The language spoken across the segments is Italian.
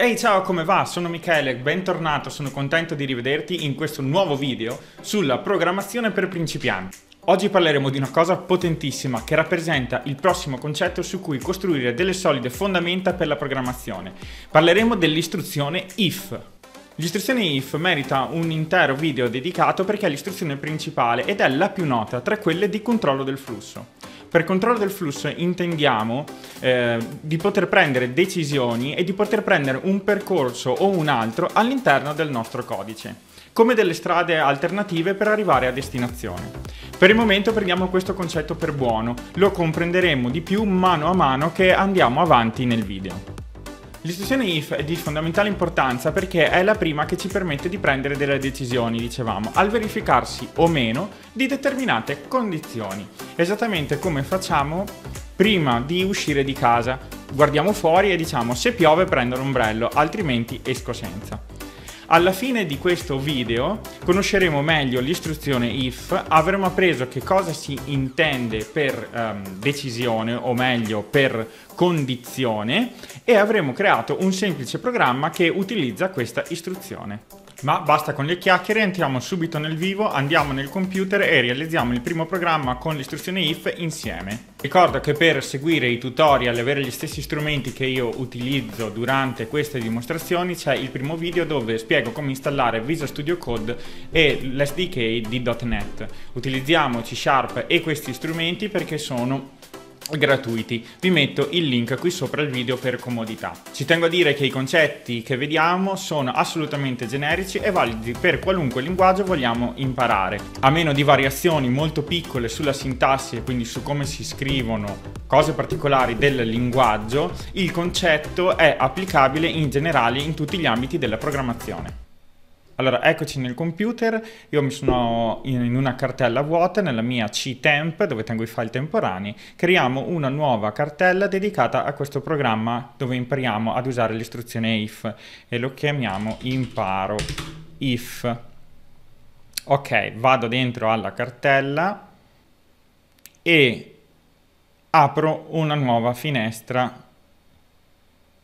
Ehi hey, ciao come va? Sono Michele, bentornato, sono contento di rivederti in questo nuovo video sulla programmazione per principianti. Oggi parleremo di una cosa potentissima che rappresenta il prossimo concetto su cui costruire delle solide fondamenta per la programmazione. Parleremo dell'istruzione IF. L'istruzione IF merita un intero video dedicato perché è l'istruzione principale ed è la più nota tra quelle di controllo del flusso. Per controllo del flusso intendiamo eh, di poter prendere decisioni e di poter prendere un percorso o un altro all'interno del nostro codice come delle strade alternative per arrivare a destinazione. Per il momento prendiamo questo concetto per buono, lo comprenderemo di più mano a mano che andiamo avanti nel video. L'istruzione IF è di fondamentale importanza perché è la prima che ci permette di prendere delle decisioni, dicevamo, al verificarsi o meno di determinate condizioni, esattamente come facciamo prima di uscire di casa. Guardiamo fuori e diciamo se piove prendo l'ombrello, altrimenti esco senza. Alla fine di questo video conosceremo meglio l'istruzione IF, avremo appreso che cosa si intende per um, decisione o meglio per condizione e avremo creato un semplice programma che utilizza questa istruzione. Ma basta con le chiacchiere, entriamo subito nel vivo, andiamo nel computer e realizziamo il primo programma con l'istruzione if insieme. Ricordo che per seguire i tutorial e avere gli stessi strumenti che io utilizzo durante queste dimostrazioni c'è il primo video dove spiego come installare Visual Studio Code e l'SDK di .NET. Utilizziamo C Sharp e questi strumenti perché sono gratuiti. Vi metto il link qui sopra il video per comodità. Ci tengo a dire che i concetti che vediamo sono assolutamente generici e validi per qualunque linguaggio vogliamo imparare. A meno di variazioni molto piccole sulla sintassi e quindi su come si scrivono cose particolari del linguaggio, il concetto è applicabile in generale in tutti gli ambiti della programmazione. Allora, eccoci nel computer, io mi sono in una cartella vuota nella mia Ctemp dove tengo i file temporanei, creiamo una nuova cartella dedicata a questo programma dove impariamo ad usare l'istruzione if e lo chiamiamo imparo if. Ok, vado dentro alla cartella e apro una nuova finestra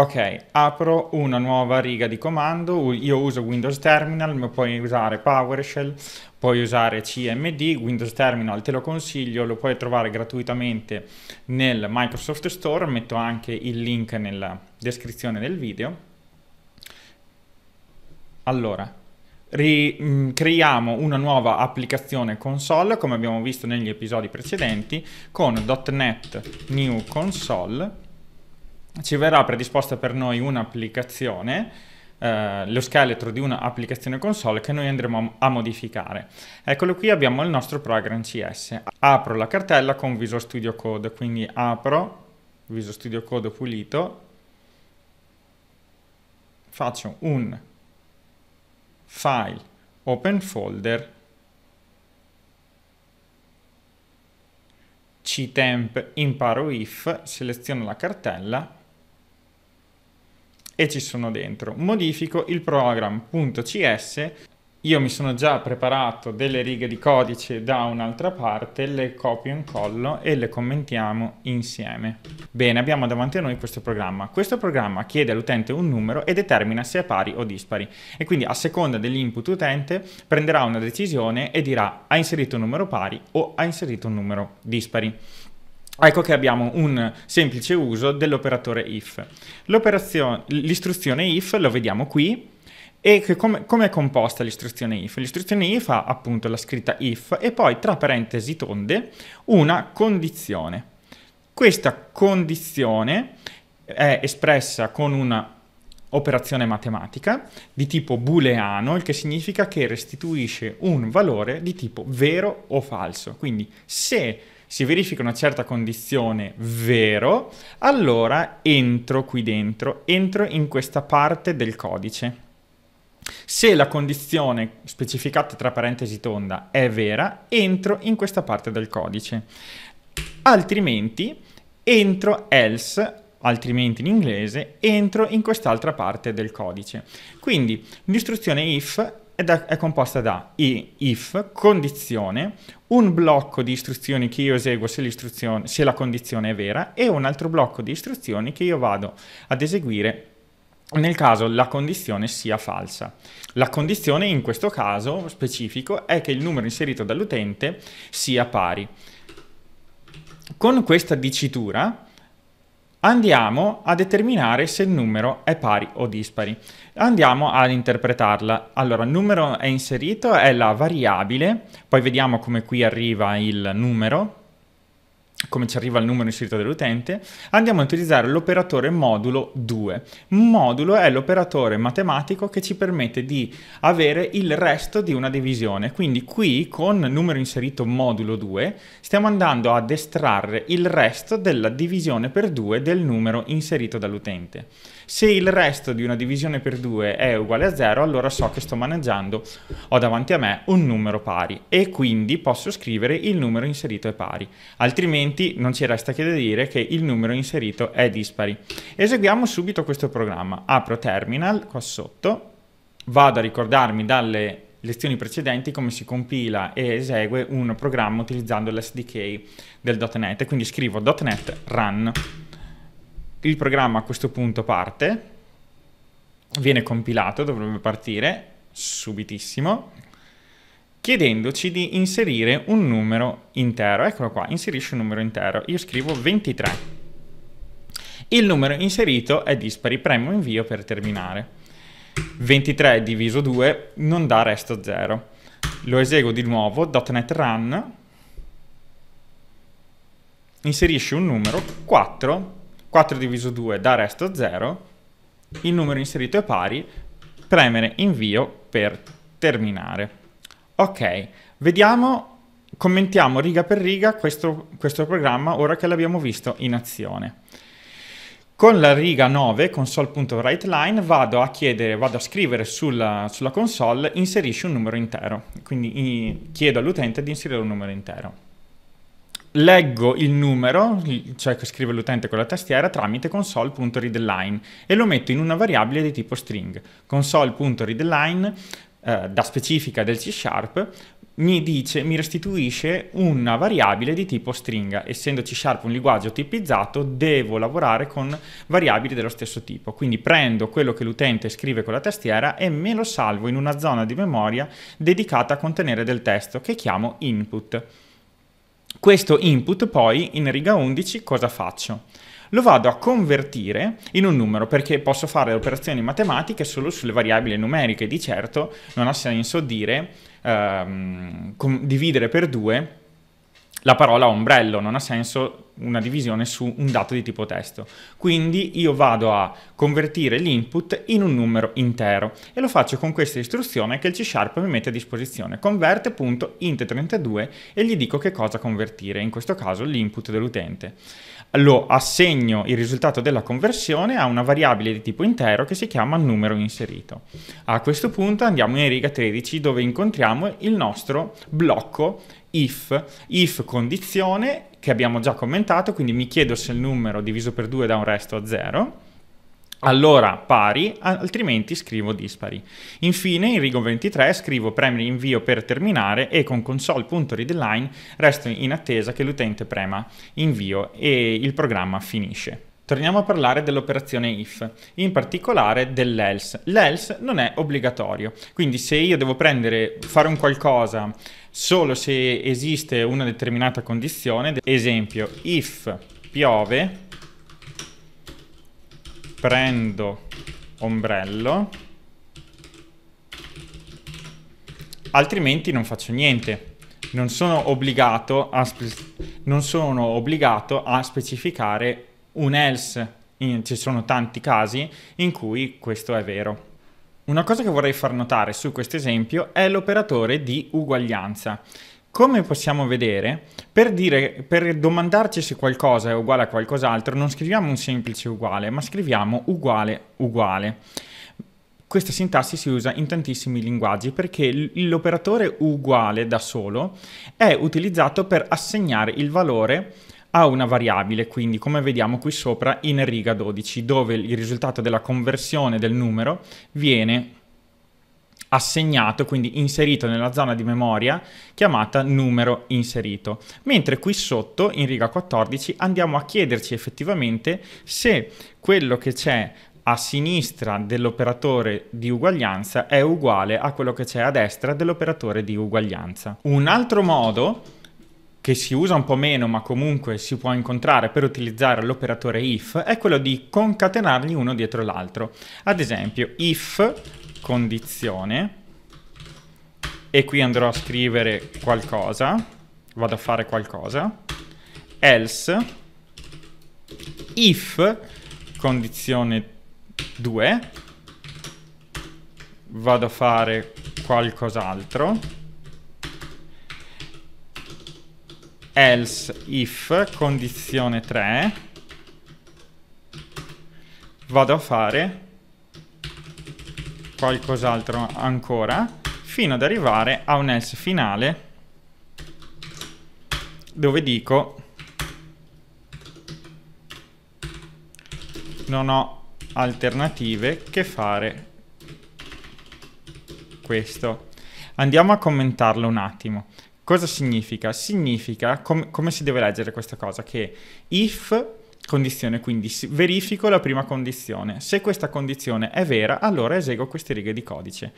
Ok, apro una nuova riga di comando, io uso Windows Terminal, ma puoi usare PowerShell, puoi usare CMD, Windows Terminal te lo consiglio, lo puoi trovare gratuitamente nel Microsoft Store, metto anche il link nella descrizione del video. Allora, creiamo una nuova applicazione console, come abbiamo visto negli episodi precedenti, con .NET New Console ci verrà predisposta per noi un'applicazione eh, lo scheletro di un'applicazione console che noi andremo a, a modificare. Eccolo qui abbiamo il nostro program CS. Apro la cartella con Visual Studio Code, quindi apro Visual Studio Code pulito, faccio un file open folder ctemp imparo if, seleziono la cartella e ci sono dentro. Modifico il program.cs, io mi sono già preparato delle righe di codice da un'altra parte, le copio e incollo e le commentiamo insieme. Bene, abbiamo davanti a noi questo programma. Questo programma chiede all'utente un numero e determina se è pari o dispari e quindi a seconda dell'input utente prenderà una decisione e dirà ha inserito un numero pari o ha inserito un numero dispari. Ecco che abbiamo un semplice uso dell'operatore if. l'istruzione if lo vediamo qui, e come, com è composta l'istruzione if? L'istruzione if ha appunto la scritta if e poi tra parentesi tonde una condizione. Questa condizione è espressa con una operazione matematica di tipo booleano, il che significa che restituisce un valore di tipo vero o falso. Quindi se si verifica una certa condizione, vero, allora entro qui dentro, entro in questa parte del codice. Se la condizione specificata tra parentesi tonda è vera, entro in questa parte del codice. Altrimenti entro else, altrimenti in inglese, entro in quest'altra parte del codice. Quindi l'istruzione if ed è, è composta da i, if, condizione, un blocco di istruzioni che io eseguo se, se la condizione è vera e un altro blocco di istruzioni che io vado ad eseguire nel caso la condizione sia falsa. La condizione in questo caso specifico è che il numero inserito dall'utente sia pari. Con questa dicitura andiamo a determinare se il numero è pari o dispari. Andiamo ad interpretarla. Allora, il numero è inserito, è la variabile, poi vediamo come qui arriva il numero, come ci arriva il numero inserito dell'utente, andiamo a utilizzare l'operatore modulo 2. Modulo è l'operatore matematico che ci permette di avere il resto di una divisione, quindi qui con numero inserito modulo 2 stiamo andando ad estrarre il resto della divisione per 2 del numero inserito dall'utente. Se il resto di una divisione per 2 è uguale a 0, allora so che sto maneggiando, ho davanti a me un numero pari e quindi posso scrivere il numero inserito è pari, altrimenti utenti non ci resta che da dire che il numero inserito è dispari. Eseguiamo subito questo programma. Apro terminal qua sotto, vado a ricordarmi dalle lezioni precedenti come si compila e esegue un programma utilizzando l'SDK del.NET, quindi scrivo .NET run. Il programma a questo punto parte, viene compilato, dovrebbe partire subitissimo, chiedendoci di inserire un numero intero. Eccolo qua, inserisci un numero intero. Io scrivo 23. Il numero inserito è dispari, premo invio per terminare. 23 diviso 2 non dà resto 0. Lo eseguo di nuovo, .NET Run, inserisci un numero, 4, 4 diviso 2 dà resto 0, il numero inserito è pari, premere invio per terminare. Ok, vediamo, commentiamo riga per riga questo, questo programma ora che l'abbiamo visto in azione. Con la riga 9, console.writeLine, vado a chiedere, vado a scrivere sulla, sulla console, inserisci un numero intero. Quindi in, chiedo all'utente di inserire un numero intero. Leggo il numero, cioè che scrive l'utente con la tastiera, tramite console.readLine e lo metto in una variabile di tipo string. console.readLine eh, da specifica del C Sharp mi, dice, mi restituisce una variabile di tipo stringa. Essendo C Sharp un linguaggio tipizzato, devo lavorare con variabili dello stesso tipo. Quindi prendo quello che l'utente scrive con la tastiera e me lo salvo in una zona di memoria dedicata a contenere del testo che chiamo input. Questo input poi in riga 11 cosa faccio? lo vado a convertire in un numero perché posso fare operazioni matematiche solo sulle variabili numeriche. Di certo non ha senso dire ehm, dividere per 2 la parola ombrello, non ha senso una divisione su un dato di tipo testo. Quindi io vado a convertire l'input in un numero intero e lo faccio con questa istruzione che il C Sharp mi mette a disposizione, convert.int32 e gli dico che cosa convertire, in questo caso l'input dell'utente. Lo assegno il risultato della conversione a una variabile di tipo intero che si chiama numero inserito. A questo punto andiamo in riga 13 dove incontriamo il nostro blocco if, if condizione che abbiamo già commentato, quindi mi chiedo se il numero diviso per 2 dà un resto a 0, allora pari, altrimenti scrivo dispari. Infine in rigo 23 scrivo premi invio per terminare e con console.readline resto in attesa che l'utente prema invio e il programma finisce. Torniamo a parlare dell'operazione if, in particolare dell'else. L'else non è obbligatorio, quindi se io devo prendere, fare un qualcosa solo se esiste una determinata condizione, esempio if piove prendo ombrello altrimenti non faccio niente non sono obbligato a, non sono obbligato a specificare un else In, ci sono tanti casi in cui questo è vero una cosa che vorrei far notare su questo esempio è l'operatore di uguaglianza. Come possiamo vedere, per, dire, per, domandarci se qualcosa è uguale a qualcos'altro, non scriviamo un semplice uguale, ma scriviamo uguale uguale. Questa sintassi si usa in tantissimi linguaggi perché l'operatore uguale da solo è utilizzato per assegnare il valore a una variabile, quindi come vediamo qui sopra in riga 12, dove il risultato della conversione del numero viene assegnato, quindi inserito nella zona di memoria chiamata numero inserito. Mentre qui sotto, in riga 14, andiamo a chiederci effettivamente se quello che c'è a sinistra dell'operatore di uguaglianza è uguale a quello che c'è a destra dell'operatore di uguaglianza. Un altro modo che si usa un po' meno ma comunque si può incontrare per utilizzare l'operatore if è quello di concatenarli uno dietro l'altro. Ad esempio if condizione e qui andrò a scrivere qualcosa, vado a fare qualcosa, else if condizione 2 vado a fare qualcos'altro else if condizione 3 vado a fare qualcos'altro ancora fino ad arrivare a un else finale dove dico non ho alternative che fare questo andiamo a commentarlo un attimo Cosa significa? Significa, com- come si deve leggere questa cosa? Che if condizione, quindi verifico la prima condizione. Se questa condizione è vera, allora eseguo queste righe di codice.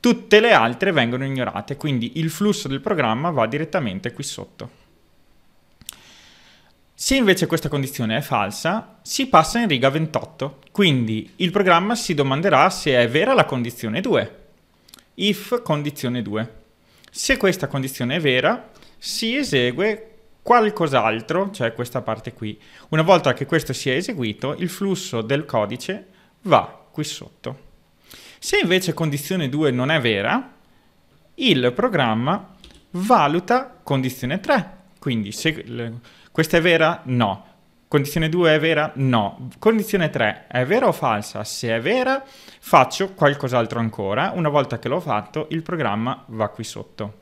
Tutte le altre vengono ignorate, quindi il flusso del programma va direttamente qui sotto. Se invece questa condizione è falsa, si passa in riga 28, quindi il programma si domanderà se è vera la condizione 2. If condizione 2. Se questa condizione è vera, si esegue qualcos'altro, cioè questa parte qui. Una volta che questo sia eseguito, il flusso del codice va qui sotto. Se invece condizione 2 non è vera, il programma valuta condizione 3. Quindi se questa è vera, no. Condizione 2 è vera? No. Condizione 3 è vera o falsa? Se è vera, faccio qualcos'altro ancora. Una volta che l'ho fatto, il programma va qui sotto.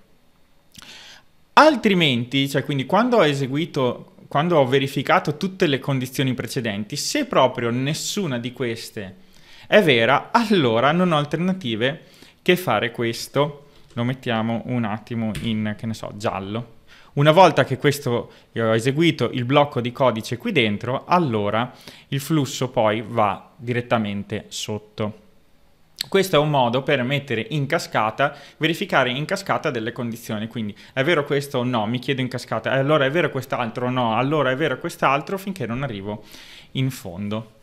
Altrimenti, cioè quindi quando ho eseguito, quando ho verificato tutte le condizioni precedenti, se proprio nessuna di queste è vera, allora non ho alternative che fare questo. Lo mettiamo un attimo in, che ne so, giallo. Una volta che questo ho eseguito il blocco di codice qui dentro, allora il flusso poi va direttamente sotto. Questo è un modo per mettere in cascata, verificare in cascata delle condizioni, quindi è vero questo o no, mi chiedo in cascata, allora è vero quest'altro o no, allora è vero quest'altro finché non arrivo in fondo.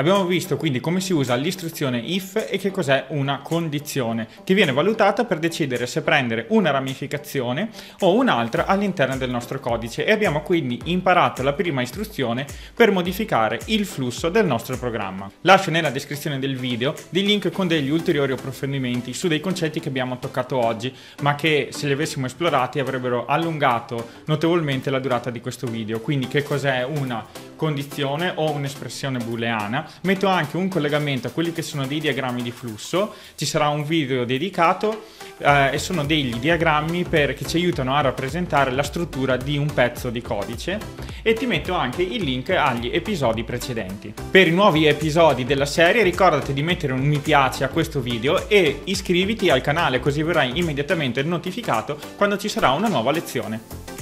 Abbiamo visto quindi come si usa l'istruzione if e che cos'è una condizione, che viene valutata per decidere se prendere una ramificazione o un'altra all'interno del nostro codice e abbiamo quindi imparato la prima istruzione per modificare il flusso del nostro programma. Lascio nella descrizione del video dei link con degli ulteriori approfondimenti su dei concetti che abbiamo toccato oggi, ma che se li avessimo esplorati avrebbero allungato notevolmente la durata di questo video, quindi che cos'è una condizione o un'espressione booleana metto anche un collegamento a quelli che sono dei diagrammi di flusso, ci sarà un video dedicato eh, e sono degli diagrammi per, che ci aiutano a rappresentare la struttura di un pezzo di codice e ti metto anche il link agli episodi precedenti. Per i nuovi episodi della serie ricordati di mettere un mi piace a questo video e iscriviti al canale così verrai immediatamente notificato quando ci sarà una nuova lezione.